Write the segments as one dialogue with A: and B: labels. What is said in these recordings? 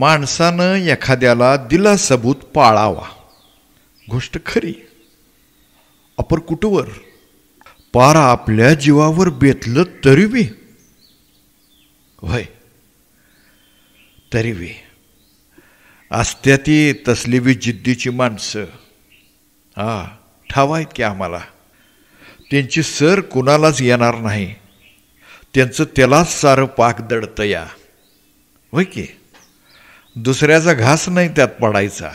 A: माणसानं एखाद्याला दिला सबूत पाळावा गोष्ट खरी अपर कुटवर पारा आपल्या जीवावर बेतलं तरी बी होय तरी बी असत्या ती तसली बी जिद्दीची माणसं हा ठावायत की आम्हाला त्यांची सर कुणालाच येणार नाही त्यांचं त्यालाच सारं पाक दडतं या होय की दुसऱ्याचा घास नाही त्यात पडायचा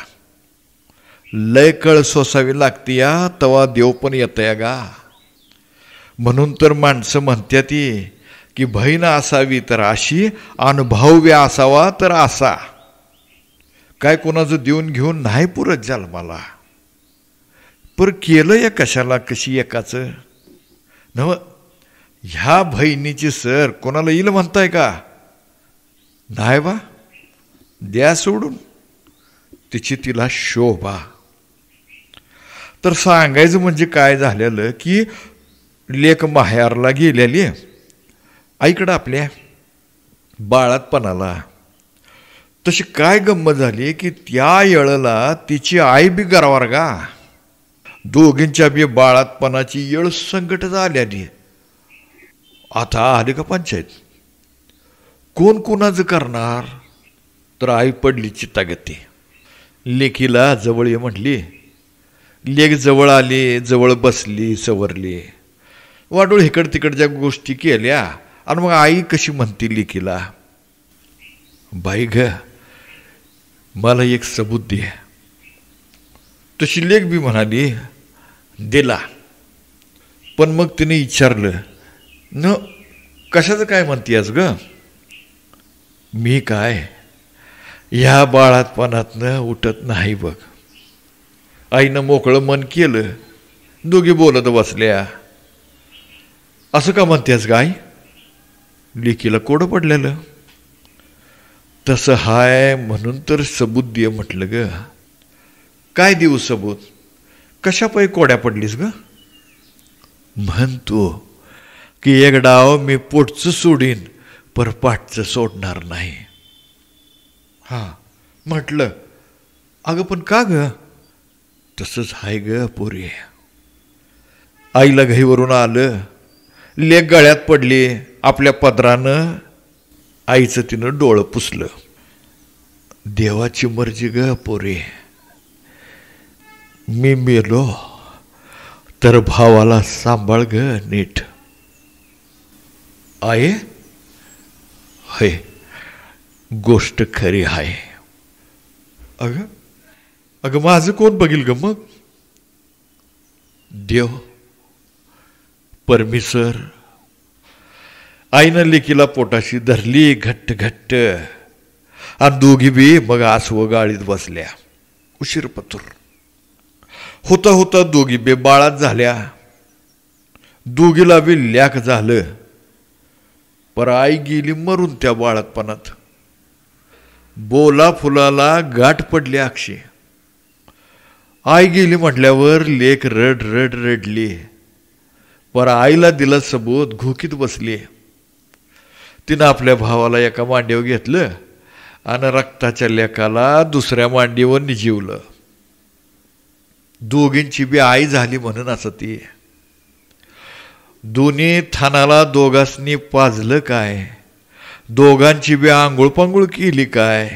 A: लय कळ सोसावी लागते या तवा देव पण येतं या गा म्हणून तर माणसं म्हणतात की बहीण असावी तर अशी अनुभव्य असावा तर असा काय कोणाचं देऊन घेऊन नाही पुरत झालं मला पर केलं या कशाला कशी एकाचं नव ह्या बहिणीची सर कोणाला येईल म्हणताय का नाही बा द्या सोडून तिची तिला शोभा तर सांगायचं म्हणजे काय झालेलं की लेख माहेरला गेलेली आईकडं आपल्या बाळातपणाला तशी काय गंमत झाली की त्या येळला तिची आई बी गरवार गा दोघींच्या बी बाळातपणाची येळ संकट झाल्याने आता आली का पंचायत कोण कोणाचं करणार तर आई पडली चित्तागते लेकीला जवळ ये म्हटली लेख जवळ आली जवळ बसली सवरली वाडूळ इकड तिकडच्या गोष्टी केल्या आणि मग आई कशी म्हणती लेखीला बाई ग मला एक सबूत दे तशी लेख बी म्हणाली दिला पण मग तिने विचारलं न कशाचं काय आज ग मी काय ह्या बाळातपणातनं उठत नाही बघ आईनं मोकळं मन केलं दोघी बोलत बसल्या असं का म्हणतेस गाय लेकीला कोडं पडलेलं तसं हाय म्हणून तर सबुद्धी म्हटलं ग काय देऊ सबूत कशापायी कोड्या पडलीस ग म्हणतो की एक मी पोटचं सोडीन पर पाठचं सोडणार नाही हा, म्हटलं अगं पण का ग तसंच हाय ग पोरी आईला घाईवरून आलं लेख गळ्यात पडली आपल्या पदरानं आईचं तिनं डोळं पुसलं देवाची मर्जी ग पोरी मी मेलो तर भावाला सांभाळ ग नीट आहे होय गोष्ट खरी आहे अग अगं माझं कोण बघील ग मग देव परमेश्वर आईनं लेकीला पोटाशी धरली घट्ट घट्ट आणि दोघी बी मग आसव गाळीत बसल्या उशीर पथुर होता होता दोघी बे बाळात झाल्या दोघीला बी लॅक झालं पर आई गेली मरून त्या बाळातपणात बोला फुलाला गाठ पडली अक्षी आई गेली म्हटल्यावर लेख रड रड रडली पर आईला दिला सबोध घोकीत बसली तिनं आपल्या भावाला एका मांडीवर घेतलं आणि रक्ताच्या लेखाला दुसऱ्या मांडीवर निजीवलं दोघींची बी आई झाली म्हणून असं ती दोन्ही थानाला दोघांनी पाजलं काय दोघांची बी आंघोळपांघोळ केली काय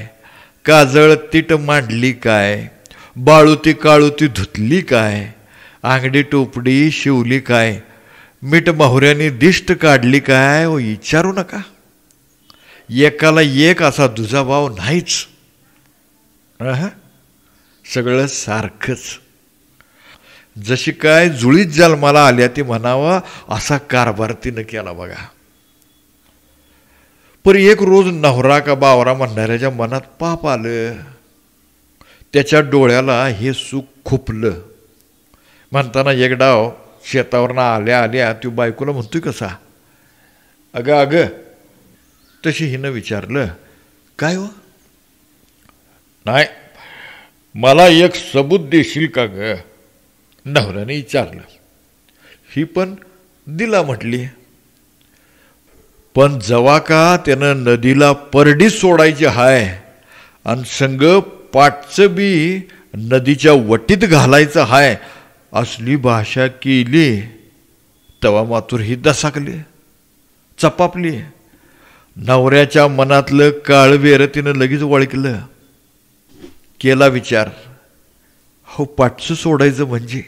A: काजळ तीट मांडली काय बाळूती ती धुतली काय आंगडी टोपडी शिवली काय मीठ माहुऱ्याने दिष्ट काढली काय व विचारू नका एकाला एक असा दुजा भाव नाहीच सगळं सारखंच जशी काय जुळीत जन्माला आल्या ती म्हणावा असा कारभार तिनं केला बघा पर एक रोज नवरा का बावरा म्हणणाऱ्याच्या मनात पाप आलं त्याच्या डोळ्याला हे सुख खुपलं म्हणताना एक डाव शेतावरनं आल्या आल्या तो बायकोला म्हणतोय कसा अगं अग, तशी हिनं विचारलं काय हो नाही मला एक सबूत देशील का ग नवऱ्याने विचारलं ही पण दिला म्हटली पण जवा का त्यानं नदीला परडी सोडायची हाय आणि संग पाटचं बी नदीच्या वटीत घालायचं हाय असली भाषा केली तवा मातूर ही दसाकली चपापली नवऱ्याच्या मनातलं काळवेर तिनं लगेच वळकलं केला विचार हो पाटचं सोडायचं म्हणजे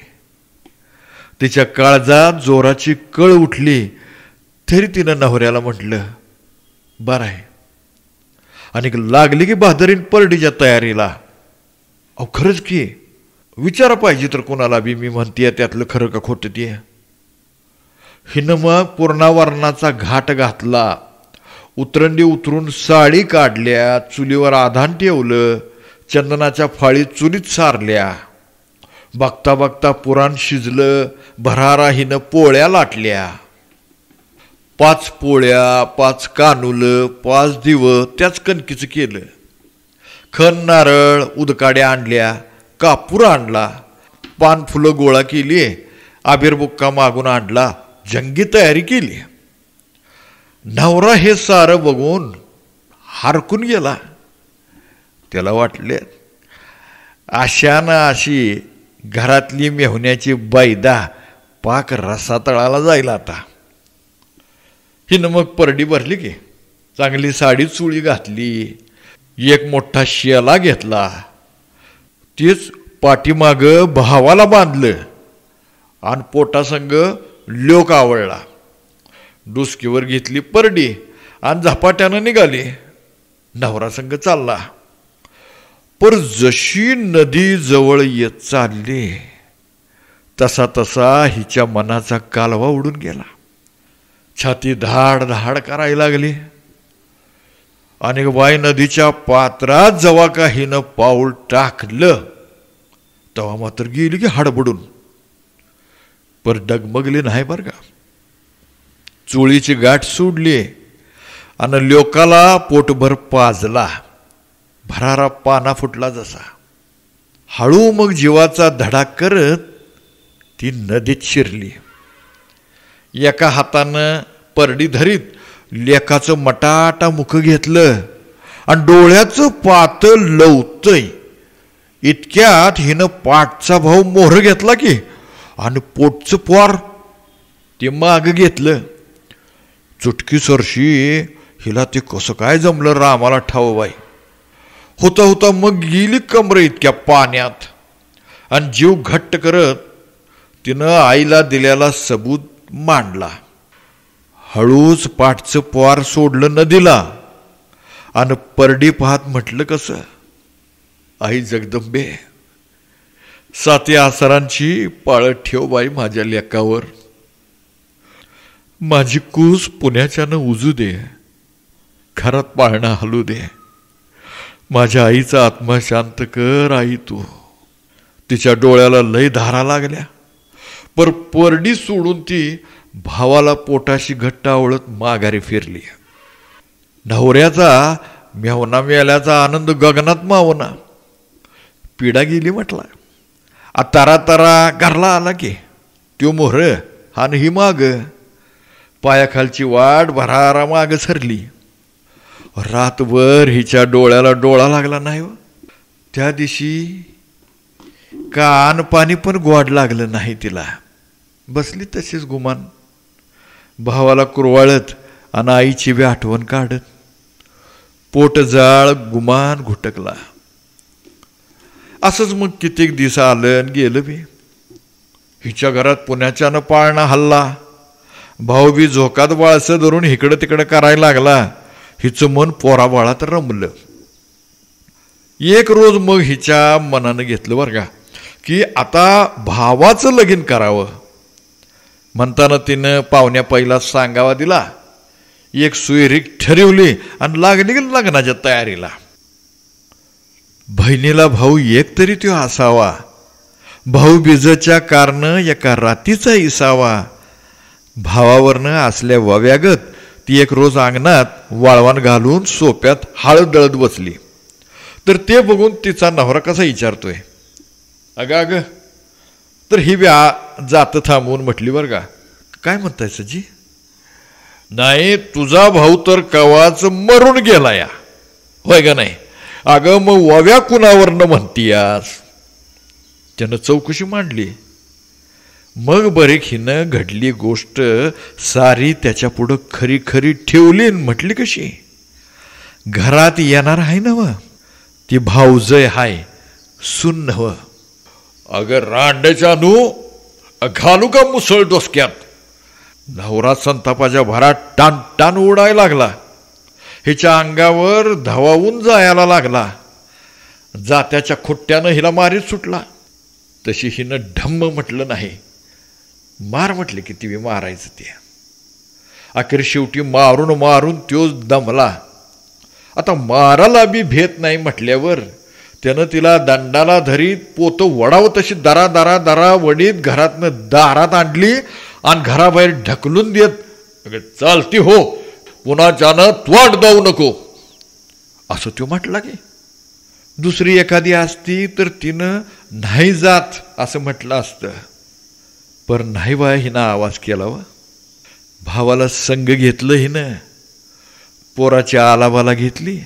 A: तिच्या काळजात जोराची कळ उठली तरी तिनं नवऱ्याला म्हटलं बरं आहे आणि लागली की बहादरीन परडीच्या तयारीला अहो खरंच की विचार पाहिजे तर कोणाला बी मी म्हणते त्यातलं खरं का खोटं ते हिनं मग पूर्णावरणाचा घाट घातला उतरंडी उतरून साडी काढल्या चुलीवर आधान ठेवलं चंदनाच्या फाळी चुलीत सारल्या बघता बघता पुराण शिजलं भरारा हिनं पोळ्या लाटल्या पाच पोळ्या पाच कानुलं पाच दिव त्याच कणकीचं केलं खण नारळ उदकाड्या आणल्या कापूर आणला पानफुलं गोळा केली बुक्का मागून आणला जंगी तयारी केली नवरा हे सारं बघून हारकून गेला त्याला वाटले अशा ना अशी घरातली मेहुण्याची बायदा पाक रसातळाला जाईल आता हिनं मग परडी भरली की चांगली साडी चुळी घातली एक मोठा शेला घेतला तीच पाठीमाग भावाला बांधलं आणि पोटासंग लोक आवडला डुसकीवर घेतली परडी आणि झपाट्यानं निघाली नवरासंग चालला पर जशी नदी जवळ येत चालली तसा तसा हिच्या मनाचा कालवा उडून गेला छाती धाड धाड करायला लागली आणि वाय नदीच्या पात्रात जवा का हिनं पाऊल टाकलं तेव्हा मात्र गेली की हाडबडून पर डगमगली नाही बरं का चुळीची गाठ सोडली आणि लोकाला पोटभर पाजला भरारा पाना फुटला जसा हळू मग जीवाचा धडा करत ती नदीत शिरली एका हातानं परडी धरीत लेखाचं मटाटा मुख घेतलं आणि डोळ्याचं पात लवतय इतक्यात हिनं पाठचा भाऊ मोहर घेतला की आणि पोटचं पोर ते माग घेतलं चुटकी सरशी हिला ते कसं काय जमलं रामाला ठाव बाई होता होता मग गेली कमरे इतक्या पाण्यात आणि जीव घट्ट करत तिनं आईला दिलेला सबूत मांडला हळूच पाठचं पोर सोडलं न दिला आणि परडी पाहत म्हटलं कसं आई जगदंबे साते आसरांची पाळत ठेव बाई माझ्या लेकावर माझी कूस पुण्याच्यानं उजू दे घरात पाळणं हलू दे माझ्या आईचा आत्मा शांत कर आई तू तिच्या डोळ्याला लय धारा लागल्या पर परडी सोडून ती भावाला पोटाशी घट्ट आवळत माघारी फिरली नवऱ्याचा मेहना मिळाल्याचा आनंद गगनात मावना पिढा गेली म्हटला आ तारा तारा घरला आला की त्यो मोहर हान ही माग पायाखालची वाट भरारा माग सरली रातभर हिच्या डोळ्याला डोळा लागला नाही हो त्या दिवशी कान पाणी पण गोड लागलं नाही तिला बसली तशीच गुमान भावाला कुरवाळत आणि आईची बी आठवण काढत पोट जाळ गुमान घुटकला असंच मग कितीक दिवस आलं आणि गेलं बी हिच्या घरात पुण्याच्यानं पाळणा हल्ला भाऊ बी झोकात वाळस धरून इकडं तिकडं करायला लागला हिचं मन पोराबाळात रमलं एक रोज मग हिच्या मनानं घेतलं बरं का की आता भावाचं लगीन करावं म्हणताना तिनं पाहुण्या पहिला सांगावा दिला एक सुयरीक ठरवली आणि लागली लग्नाच्या तयारीला बहिणीला भाऊ एक तरी तो असावा भाऊ बिजच्या कारण एका रातीचा इसावा भावावरनं असल्या वव्यागत ती एक रोज अंगणात वाळवान घालून सोप्यात हाळ दळत बसली तर ते बघून तिचा नवरा कसा विचारतोय अगं अगं तर ही व्या जात थांबवून म्हटली बरं का काय म्हणताय सजी नाही तुझा भाऊ तर कवाच मरून गेला या होय का नाही अगं मग वव्या कुणावरनं आज त्यानं चौकशी मांडली मग बरेक घडली गोष्ट सारी त्याच्या पुढं खरी खरी ठेवली म्हटली कशी घरात येणार आहे नव व ती भाऊजय हाय सुन नव अगं रांड्याच्या घालू का मुसळ डोसक्यात नवरा संतापाच्या भरात टान टान उडायला लागला हिच्या अंगावर धवावून जायला लागला जात्याच्या खुट्ट्यानं हिला मारीत सुटला तशी हिनं ढम्म म्हटलं नाही मार म्हटले की तिवी मारायचं ते अखेर शेवटी मारून मारून त्योच दमला आता माराला बी भेत नाही म्हटल्यावर त्यानं तिला दंडाला धरीत पोतं वडावं तशी दरा दरा दरा वडीत घरातनं दारात आणली आणि घराबाहेर ढकलून देत चालती हो पुन्हाच्यानं त्वाट जाऊ नको असं तो म्हटला की दुसरी एखादी असती तर तिनं नाही जात असं म्हटलं असतं पर नाही बा हिनं आवाज केला वा भावाला संघ घेतलं हिनं पोराच्या आलाबाला घेतली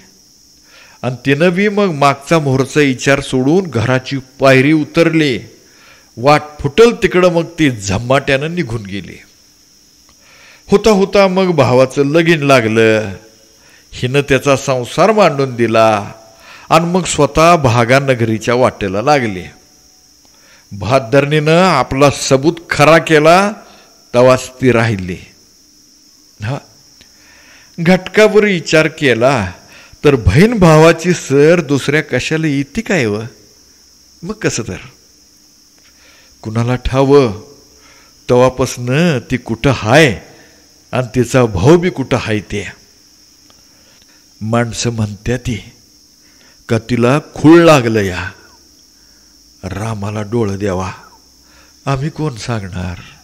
A: आणि तिनं बी मग मागचा मोहरचा विचार सोडून घराची पायरी उतरली वाट फुटल तिकडं मग ती झम्माट्यानं निघून गेली होता होता मग भावाचं लगीन लागलं हिनं त्याचा संसार मांडून दिला आणि मग स्वतः भागानगरीच्या वाटेला लागले भातधरणीनं आपला सबूत खरा केला तवाच ती राहिली हा घटकावर विचार केला तर बहीण भावाची सर दुसऱ्या कशाला येते काय व मग कसं तर कुणाला ठाव तवापासनं ती कुठं हाय आणि तिचा भाऊ बी कुठं हाय ते माणसं म्हणत्या ती का तिला खूळ लागलं या रामाला डोळं द्यावा आम्ही कोण सांगणार